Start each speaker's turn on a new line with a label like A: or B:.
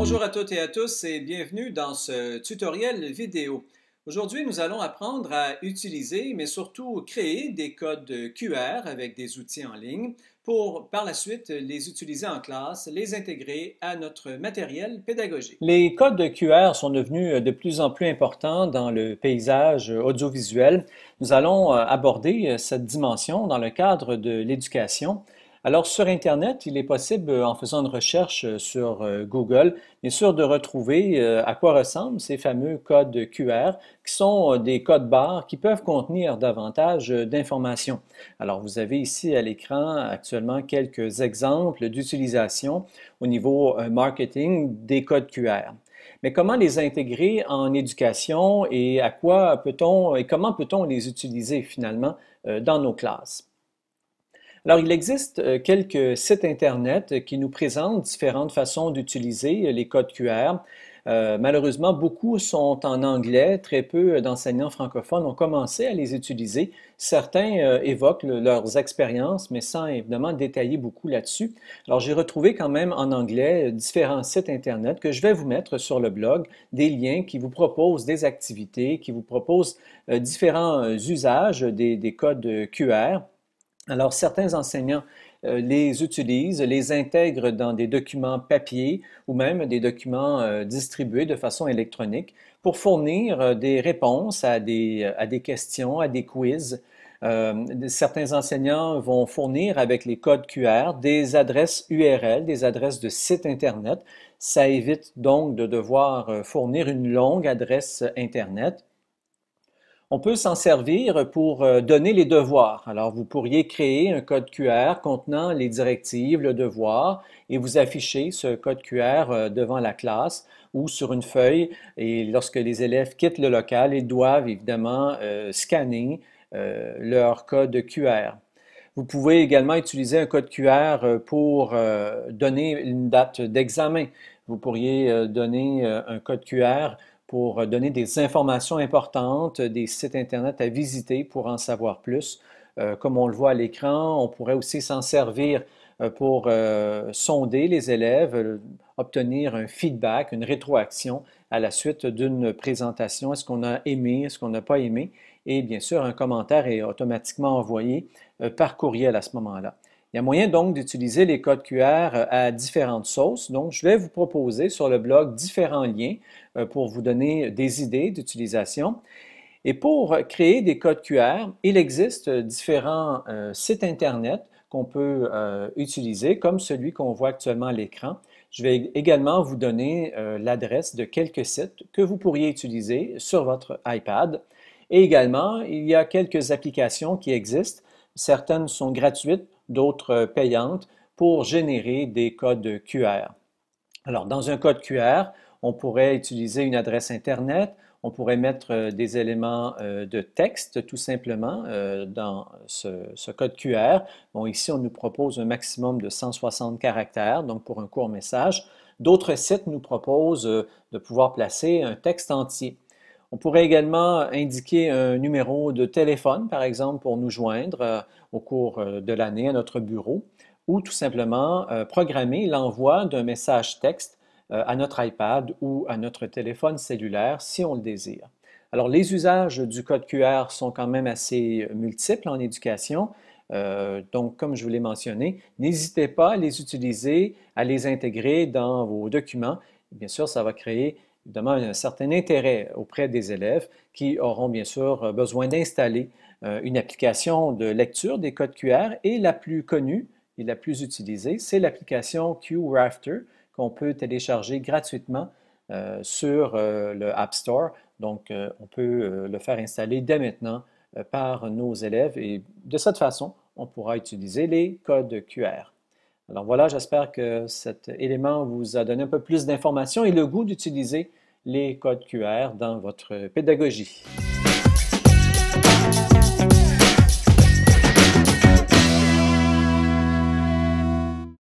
A: Bonjour à toutes et à tous et bienvenue dans ce tutoriel vidéo. Aujourd'hui, nous allons apprendre à utiliser, mais surtout créer des codes QR avec des outils en ligne pour par la suite les utiliser en classe, les intégrer à notre matériel pédagogique. Les codes QR sont devenus de plus en plus importants dans le paysage audiovisuel. Nous allons euh, aborder euh, cette dimension dans le cadre de l'éducation alors sur Internet, il est possible, euh, en faisant une recherche euh, sur euh, Google, bien sûr, de retrouver à quoi ressemblent ces fameux codes QR, qui sont des codes barres qui peuvent contenir davantage d'informations. Alors vous avez ici à l'écran actuellement quelques exemples d'utilisation au niveau marketing des codes QR. Mais comment les intégrer en éducation et à quoi peut-on et comment peut-on les utiliser finalement dans nos classes? Alors, il existe euh, quelques sites Internet euh, qui nous présentent différentes façons d'utiliser euh, les codes QR. malheureusement, beaucoup sont en anglais, très peu d'enseignants francophones ont commencé à les utiliser. Certains évoquent leurs expériences, mais sans évidemment détailler beaucoup là-dessus. Alors, j'ai retrouvé quand même en anglais différents sites Internet que je vais vous mettre sur le blog, des liens qui vous proposent des activités, qui vous proposent différents usages des codes QR. Alors, certains enseignants euh, les utilisent, les intègrent dans des documents papier ou même des documents euh, distribués de façon électronique pour fournir euh, des réponses à des, à des questions, à des quiz. certains enseignants vont fournir avec les codes QR des adresses URL, des adresses de sites Internet. Ça évite donc de devoir fournir une longue adresse Internet on peut s'en servir pour euh, donner les devoirs. Alors, vous pourriez créer un code QR contenant les directives, le devoir, et vous afficher ce code QR euh, devant la classe ou sur une feuille. Et lorsque les élèves quittent le local, ils doivent évidemment euh, scanner leur code QR. Vous pouvez également utiliser un code QR pour donner une date d'examen. Vous pourriez donner un code QR pour euh, donner des informations importantes, euh, des sites Internet à visiter pour en savoir plus. Euh, comme on le voit à l'écran, on pourrait aussi s'en servir pour sonder les élèves, obtenir un feedback, une rétroaction à la suite d'une présentation. Est-ce qu'on a aimé, est-ce qu'on n'a pas aimé? Et bien sûr, un commentaire est automatiquement envoyé par courriel à ce moment-là. Il y a moyen donc d'utiliser les codes QR euh, à différentes sauces. Donc, je vais vous proposer sur le blog différents liens euh, pour vous donner des idées d'utilisation. Et pour euh, créer des codes QR, il existe différents sites Internet qu'on peut utiliser, comme celui qu'on voit actuellement à l'écran. Je vais également vous donner l'adresse de quelques sites que vous pourriez utiliser sur votre iPad. Et également, il y a quelques applications qui existent. Certaines sont gratuites, d'autres payantes pour générer des codes QR. Alors, dans un code QR, on pourrait utiliser une adresse Internet, on pourrait mettre euh, des éléments euh, de texte tout simplement euh, dans ce, code QR. Bon, ici, on nous propose un maximum de 160 caractères, donc pour un court message. D'autres sites nous proposent de pouvoir placer un texte entier. On pourrait également indiquer un numéro de téléphone, par exemple, pour nous joindre euh, au cours euh, de l'année à notre bureau, ou tout simplement euh, programmer l'envoi d'un message texte à notre iPad ou à notre téléphone cellulaire si on le désire. Alors, les usages du code QR sont quand même assez multiples en éducation. donc, comme je vous l'ai mentionné, n'hésitez pas à les utiliser, à les intégrer dans vos documents. Bien sûr, ça va créer Demande un certain intérêt auprès des élèves qui auront bien sûr euh, besoin d'installer euh, une application de lecture des codes QR et la plus connue et la plus utilisée, c'est l'application QRafter qu'on peut télécharger gratuitement euh, sur le App Store. Donc, on peut le faire installer dès maintenant par nos élèves et de cette façon, on pourra utiliser les codes QR. Alors voilà, j'espère que cet élément vous a donné un peu plus d'informations et le goût d'utiliser les codes QR dans votre pédagogie.